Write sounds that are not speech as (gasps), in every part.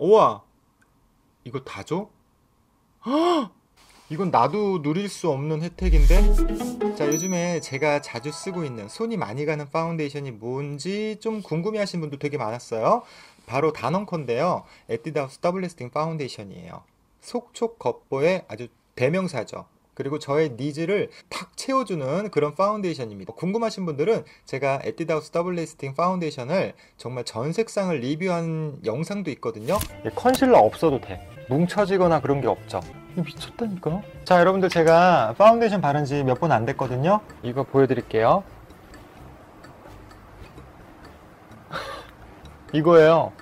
우와 이거 다 줘? (gasps) 이건 나도 누릴 수 없는 혜택인데? 자 요즘에 제가 자주 쓰고 있는 손이 많이 가는 파운데이션이 뭔지 좀 궁금해 하신 분도 되게 많았어요 바로 단언컨데요 에뛰드하우스 더블 레스팅 파운데이션이에요 속촉 겉보의 아주 대명사죠 그리고 저의 니즈를 탁 채워주는 그런 파운데이션입니다. 궁금하신 분들은 제가 에뛰드하우스 더블 레이스팅 파운데이션을 정말 전 색상을 리뷰한 영상도 있거든요. 예, 컨실러 없어도 돼. 뭉쳐지거나 그런 게 없죠. 미쳤다니까. 자, 여러분들 제가 파운데이션 바른 지몇분안 됐거든요. 이거 보여드릴게요. (laughs) 이거예요.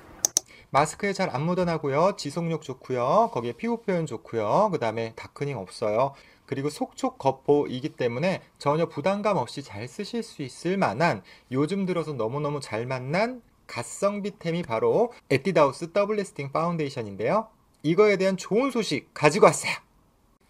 마스크에 잘 안 묻어나고요. 지속력 좋고요. 거기에 피부 표현 좋고요. 그 다음에 다크닝 없어요. 그리고 속촉 거포이기 때문에 전혀 부담감 없이 잘 쓰실 수 있을 만한 요즘 들어서 너무너무 잘 만난 가성비템이 바로 에뛰다우스 더블 리스팅 파운데이션인데요. 이거에 대한 좋은 소식 가지고 왔어요.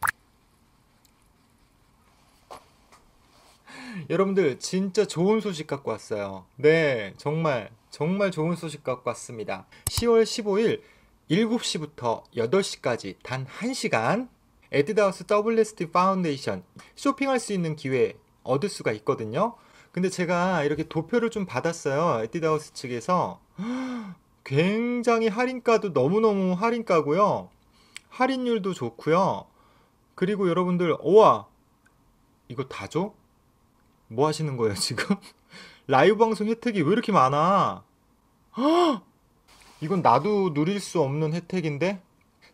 (laughs) 여러분들 진짜 좋은 소식 갖고 왔어요. 네, 정말 정말 좋은 소식 갖고 왔습니다. 10월 15일 7시부터 8시까지 단 1시간 에디다우스 더블레스티 파운데이션 쇼핑할 수 있는 기회 얻을 수가 있거든요. 근데 제가 이렇게 도표를 좀 받았어요. 에뛰드하우스 측에서 굉장히 할인가도 너무너무 할인가고요. 할인율도 좋고요. 그리고 여러분들 오와 이거 다 줘? 뭐 하시는 거예요 지금? (laughs) 라이브 방송 혜택이 왜 이렇게 많아? (gasps) 이건 나도 누릴 수 없는 혜택인데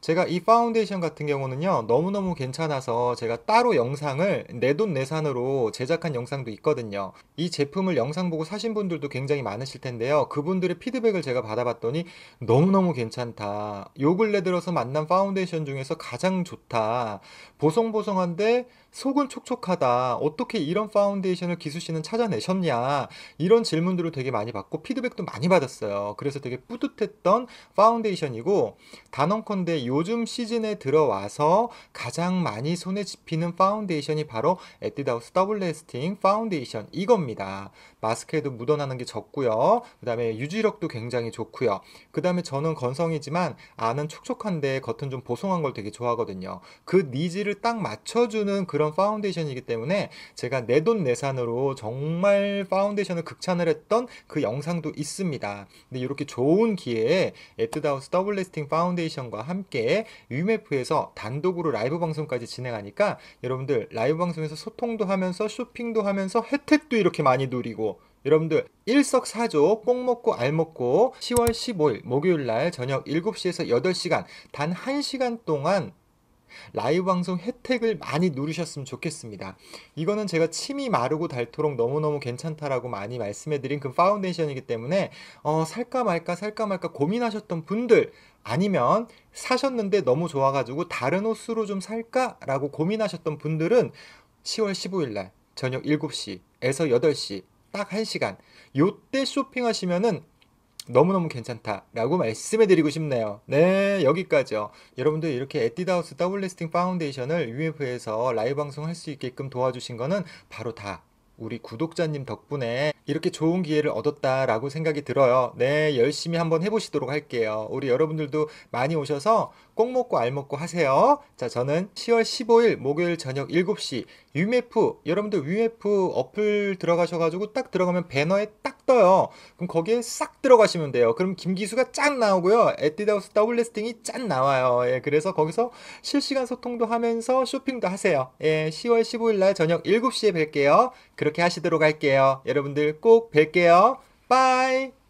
제가 이 파운데이션 같은 경우는요 너무너무 괜찮아서 제가 따로 영상을 내돈내산으로 제작한 영상도 있거든요 이 제품을 영상 보고 사신 분들도 굉장히 많으실 텐데요 그분들의 피드백을 제가 받아봤더니 너무너무 괜찮다 요 근래 들어서 만난 파운데이션 중에서 가장 좋다 보송보송한데 속은 촉촉하다. 어떻게 이런 파운데이션을 기수 씨는 찾아내셨냐. 이런 질문들을 되게 많이 받고 피드백도 많이 받았어요. 그래서 되게 뿌듯했던 파운데이션이고 단언컨대 요즘 시즌에 들어와서 가장 많이 손에 집히는 파운데이션이 바로 에뛰드하우스 더블레스팅 파운데이션 이겁니다. 마스크에도 묻어나는 게 적고요. 그다음에 유지력도 굉장히 좋고요. 그다음에 저는 건성이지만 안은 촉촉한데 겉은 좀 보송한 걸 되게 좋아하거든요. 그 니즈를 딱 맞춰주는 그런 그런 파운데이션이기 때문에 제가 내 돈내산으로 정말 파운데이션을 극찬을 했던 그 영상도 있습니다. 근데 이렇게 좋은 기회에 에트다우스 더블 리스팅 파운데이션과 함께 UMF에서 단독으로 라이브 방송까지 진행하니까 여러분들 라이브 방송에서 소통도 하면서 쇼핑도 하면서 혜택도 이렇게 많이 누리고 여러분들 일석사조 꼭 먹고 알 먹고 10월 15일 목요일 날 저녁 7시에서 8시간 단 1시간 동안 라이브 방송 혜택을 많이 누르셨으면 좋겠습니다. 이거는 제가 침이 마르고 닳도록 너무너무 괜찮다라고 많이 말씀해드린 그 파운데이션이기 때문에 어, 살까 말까 살까 말까 고민하셨던 분들 아니면 사셨는데 너무 좋아가지고 다른 옷으로좀 살까라고 고민하셨던 분들은 10월 15일 날 저녁 7시에서 8시 딱 1시간 요 때 쇼핑하시면은 너무너무 괜찮다라고 말씀해드리고 싶네요. 네, 여기까지요. 여러분들 이렇게 에뛰드하우스 더블 리스팅 파운데이션을 UF에서 라이브 방송할 수 있게끔 도와주신 거는 바로 다 우리 구독자님 덕분에 이렇게 좋은 기회를 얻었다라고 생각이 들어요. 네, 열심히 한번 해보시도록 할게요. 우리 여러분들도 많이 오셔서 꼭 먹고 알 먹고 하세요. 자, 저는 10월 15일 목요일 저녁 7시 UMF, 여러분들 UMF 어플 들어가셔가지고 딱 들어가면 배너에 딱쫙 떠요. 그럼 거기에 싹 들어가시면 돼요. 그럼 김기수가 짠 나오고요. 에뛰드하우스 더블 리스팅이 짠 나와요. 예, 그래서 거기서 실시간 소통도 하면서 쇼핑도 하세요. 예, 10월 15일 날 저녁 7시에 뵐게요. 그렇게 하시도록 할게요. 여러분들 꼭 뵐게요. 빠이!